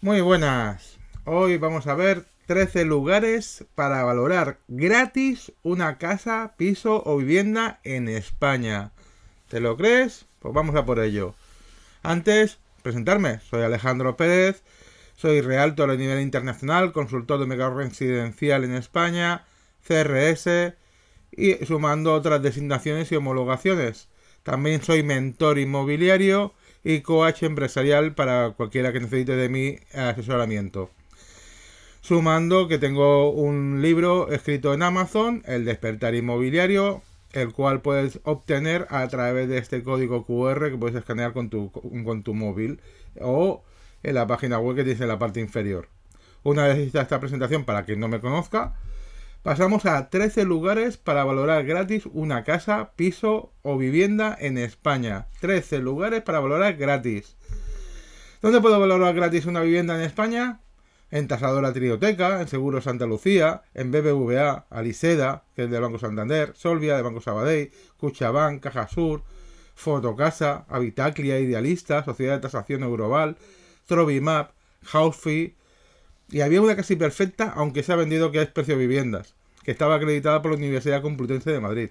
Muy buenas. Hoy vamos a ver 13 lugares para valorar gratis una casa, piso o vivienda en España. ¿Te lo crees? Pues vamos a por ello. Antes, presentarme. Soy Alejandro Pérez. Soy realtor a nivel internacional, consultor de mega residencial en España, CRS y sumando otras designaciones y homologaciones. También soy mentor inmobiliario y coach empresarial para cualquiera que necesite de mi asesoramiento. Sumando que tengo un libro escrito en Amazon, El despertar inmobiliario, el cual puedes obtener a través de este código QR que puedes escanear con tu, con tu móvil o en la página web que dice en la parte inferior. Una vez está esta presentación, para quien no me conozca, pasamos a 13 lugares para valorar gratis una casa, piso o vivienda en España. 13 lugares para valorar gratis. ¿Dónde puedo valorar gratis una vivienda en España? En Tasadora Trioteca, en Seguro Santa Lucía, en BBVA, Aliseda, que es del Banco Santander, Solvia, de Banco Sabadell, Cuchabán, Caja Sur, Fotocasa, Habitaclia, Idealista, Sociedad de Tasación Euroval, Trovimap, Housefee, y había una casi perfecta, aunque se ha vendido que es precio viviendas que estaba acreditada por la Universidad Complutense de Madrid.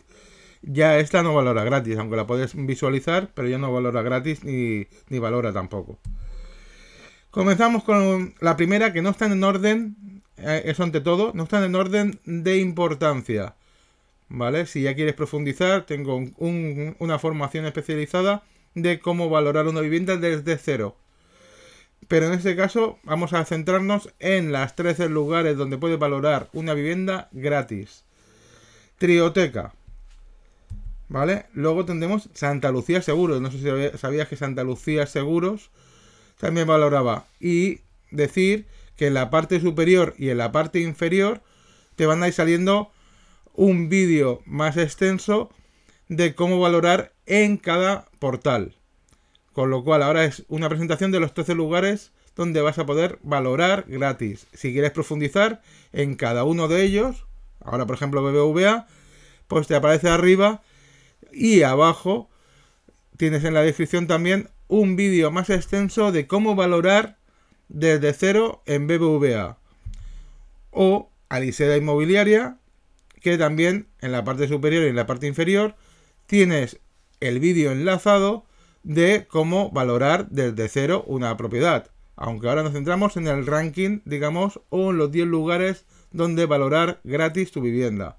Ya esta no valora gratis, aunque la puedes visualizar, pero ya no valora gratis ni, valora tampoco. Comenzamos con la primera que no está en orden, eh, eso ante todo, no están en orden de importancia. ¿Vale? Si ya quieres profundizar, tengo una formación especializada de cómo valorar una vivienda desde cero. Pero en este caso vamos a centrarnos en las 13 lugares donde puedes valorar una vivienda gratis. Trioteca. ¿Vale? Luego tendremos Santa Lucía Seguros. No sé si sabías que Santa Lucía Seguros también valoraba. Y decir que en la parte superior y en la parte inferior te van a ir saliendo un vídeo más extenso de cómo valorar en cada portal. Con lo cual ahora es una presentación de los 13 lugares donde vas a poder valorar gratis. Si quieres profundizar en cada uno de ellos, ahora por ejemplo BBVA, pues te aparece arriba y abajo tienes en la descripción también un vídeo más extenso de cómo valorar desde cero en BBVA o Aliseda Inmobiliaria, que también en la parte superior y en la parte inferior tienes el vídeo enlazado de cómo valorar desde cero una propiedad. Aunque ahora nos centramos en el ranking, digamos, o en los 10 lugares donde valorar gratis tu vivienda.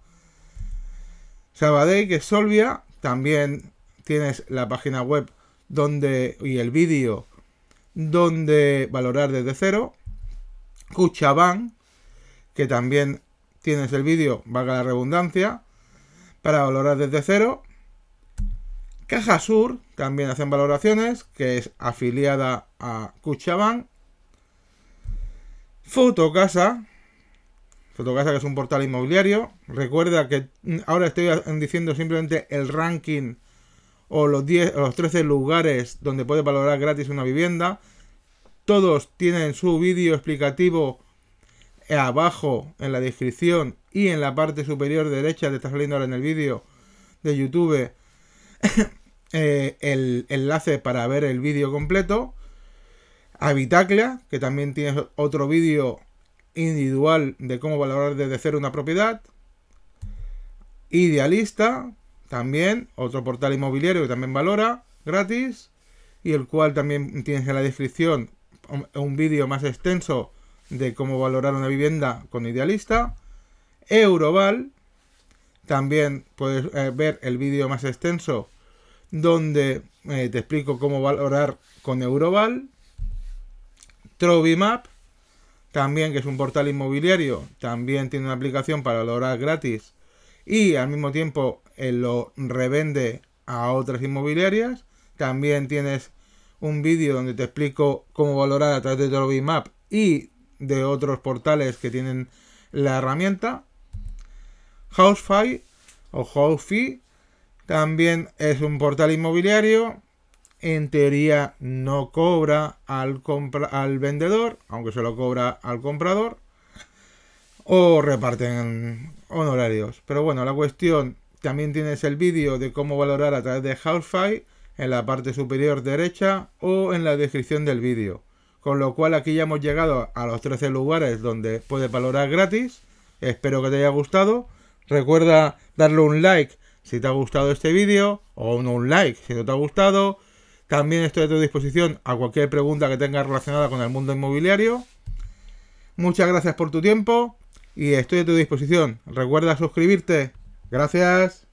Sabadell que es Solvia, también tienes la página web donde y el vídeo donde valorar desde cero. Cuchaban, que también tienes el vídeo, valga la redundancia, para valorar desde cero. Caja Sur también hacen valoraciones, que es afiliada a Cuchaban. Fotocasa, Fotocasa que es un portal inmobiliario. Recuerda que mm, ahora estoy diciendo simplemente el ranking o los, 10, los 13 lugares donde puedes valorar gratis una vivienda. Todos tienen su vídeo explicativo abajo en la descripción y en la parte superior derecha, te está saliendo ahora en el vídeo de YouTube, Eh, el enlace para ver el vídeo completo. Habitaclia, que también tienes otro vídeo individual de cómo valorar desde cero una propiedad. Idealista, también otro portal inmobiliario que también valora gratis y el cual también tienes en la descripción un vídeo más extenso de cómo valorar una vivienda con idealista. Euroval, también puedes eh, ver el vídeo más extenso donde eh, te explico cómo valorar con Euroval, Trovimap, también que es un portal inmobiliario, también tiene una aplicación para valorar gratis y al mismo tiempo eh, lo revende a otras inmobiliarias. También tienes un vídeo donde te explico cómo valorar a través de Trovimap y de otros portales que tienen la herramienta. Housefy o Housefi también es un portal inmobiliario. En teoría no cobra al, al vendedor, aunque se lo cobra al comprador. O reparten honorarios. Pero bueno, la cuestión, también tienes el vídeo de cómo valorar a través de Housefy en la parte superior derecha o en la descripción del vídeo. Con lo cual aquí ya hemos llegado a los 13 lugares donde puedes valorar gratis. Espero que te haya gustado. Recuerda darle un like si te ha gustado este vídeo o un like si no te ha gustado. También estoy a tu disposición a cualquier pregunta que tengas relacionada con el mundo inmobiliario. Muchas gracias por tu tiempo y estoy a tu disposición. Recuerda suscribirte. Gracias.